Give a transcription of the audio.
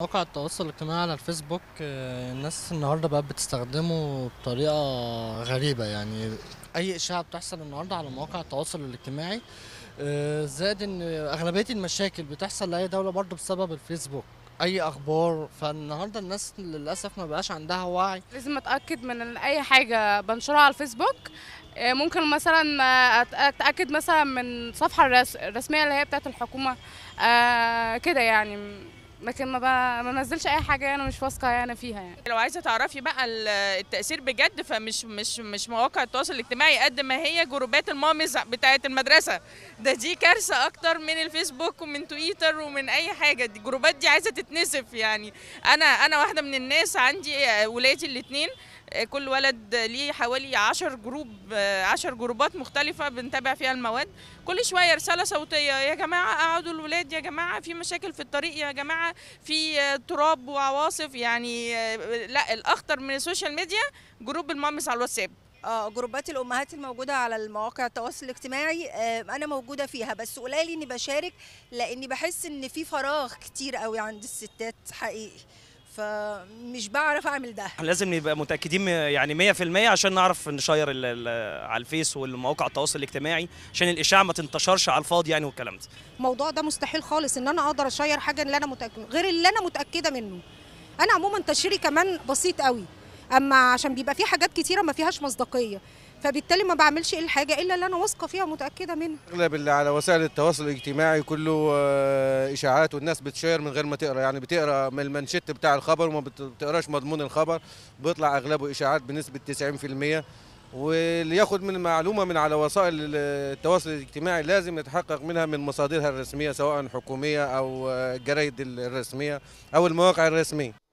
مواقع التواصل الاجتماعي على الفيسبوك آه، الناس النهارده بقت بتستخدمه بطريقه غريبه يعني اي اشاعه بتحصل النهارده على مواقع التواصل الاجتماعي آه، زائد ان اغلبيه المشاكل بتحصل لاي دوله برضه بسبب الفيسبوك اي اخبار فالنهارده الناس للاسف ما بقاش عندها وعي لازم اتاكد من اي حاجه بنشرها على الفيسبوك آه، ممكن مثلا اتاكد مثلا من الصفحه الرسميه اللي هي بتاعت الحكومه كده يعني لكن ما بنزلش اي حاجه انا يعني، مش واثقه يعني فيها يعني لو عايزه تعرفي بقى التاثير بجد فمش مش مش مواقع التواصل الاجتماعي قد ما هي جروبات المامز بتاعه المدرسه ده دي كارثه اكتر من الفيسبوك ومن تويتر ومن اي حاجه دي الجروبات دي عايزه تتنسف يعني انا انا واحده من الناس عندي آه، ولادي الاثنين آه، كل ولد ليه حوالي 10 جروب 10 آه، جروبات مختلفة بنتابع فيها المواد كل شوية رسالة صوتية يا جماعة اقعدوا الولاد يا جماعة في مشاكل في الطريق يا جماعة في تراب وعواصف يعني لا الاخطر من السوشيال ميديا جروب المامس على الواتساب اه جروبات الامهات الموجوده على المواقع التواصل الاجتماعي آه انا موجوده فيها بس قليل اني بشارك لاني بحس ان في فراغ كتير قوي عند الستات حقيقي فمش بعرف اعمل ده لازم نبقى متاكدين يعني 100% عشان نعرف نشير على الفيس والمواقع التواصل الاجتماعي عشان الاشاعه ما تنتشرش على الفاضي يعني والكلام ده الموضوع ده مستحيل خالص ان انا اقدر اشير حاجه اللي انا متاكده غير اللي انا متاكده منه انا عموما تشيري كمان بسيط قوي اما عشان بيبقى في حاجات كتيره ما فيهاش مصداقيه فبالتالي ما بعملش إيه الحاجه الا اللي انا واثقه فيها متاكده منها اغلب اللي على وسائل التواصل الاجتماعي كله آه، اشاعات والناس بتشير من غير ما تقرا يعني بتقرا من المنشط بتاع الخبر وما بتقراش مضمون الخبر بيطلع اغلبه اشاعات بنسبه 90% واللي ياخد من معلومه من على وسائل التواصل الاجتماعي لازم يتحقق منها من مصادرها الرسميه سواء حكوميه او الجرايد آه، الرسميه او المواقع الرسميه